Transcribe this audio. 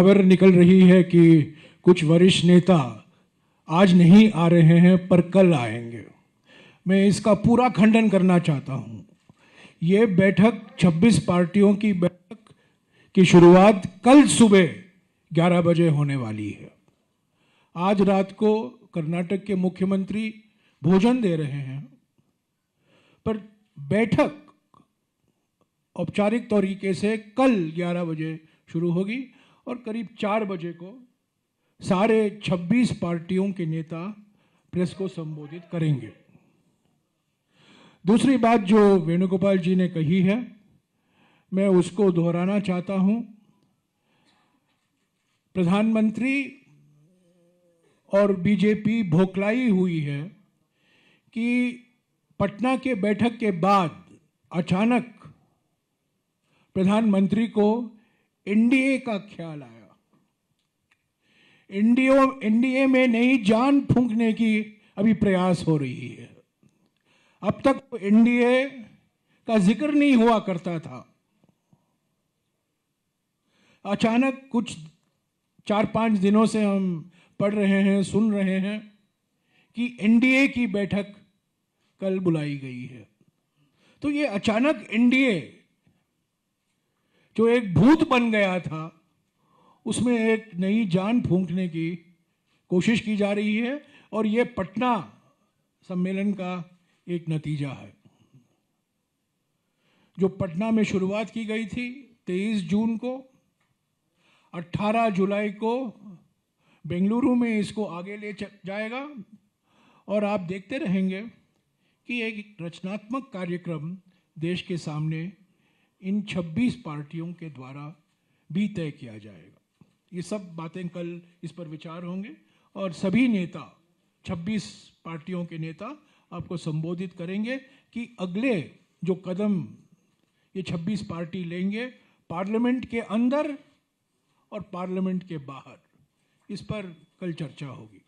खबर निकल रही है कि कुछ वरिष्ठ नेता आज नहीं आ रहे हैं पर कल आएंगे मैं इसका पूरा खंडन करना चाहता हूं ये बैठक 26 पार्टियों की बैठक की शुरुआत कल सुबह 11 बजे होने वाली है आज रात को कर्नाटक के मुख्यमंत्री भोजन दे रहे हैं पर बैठक औपचारिक तरीके से कल 11 बजे शुरू होगी और करीब चार बजे को सारे 26 पार्टियों के नेता प्रेस को संबोधित करेंगे दूसरी बात जो वेणुगोपाल जी ने कही है मैं उसको दोहराना चाहता हूं प्रधानमंत्री और बीजेपी भोखलाई हुई है कि पटना के बैठक के बाद अचानक प्रधानमंत्री को एनडीए का ख्याल आया एनडीओ एनडीए में नई जान फूंकने की अभी प्रयास हो रही है अब तक तो एनडीए का जिक्र नहीं हुआ करता था अचानक कुछ चार पांच दिनों से हम पढ़ रहे हैं सुन रहे हैं कि एनडीए की बैठक कल बुलाई गई है तो ये अचानक एनडीए जो एक भूत बन गया था उसमें एक नई जान फूंकने की कोशिश की जा रही है और ये पटना सम्मेलन का एक नतीजा है जो पटना में शुरुआत की गई थी 23 जून को 18 जुलाई को बेंगलुरु में इसको आगे ले जाएगा और आप देखते रहेंगे कि एक रचनात्मक कार्यक्रम देश के सामने इन 26 पार्टियों के द्वारा भी तय किया जाएगा ये सब बातें कल इस पर विचार होंगे और सभी नेता 26 पार्टियों के नेता आपको संबोधित करेंगे कि अगले जो कदम ये 26 पार्टी लेंगे पार्लियामेंट के अंदर और पार्लियामेंट के बाहर इस पर कल चर्चा होगी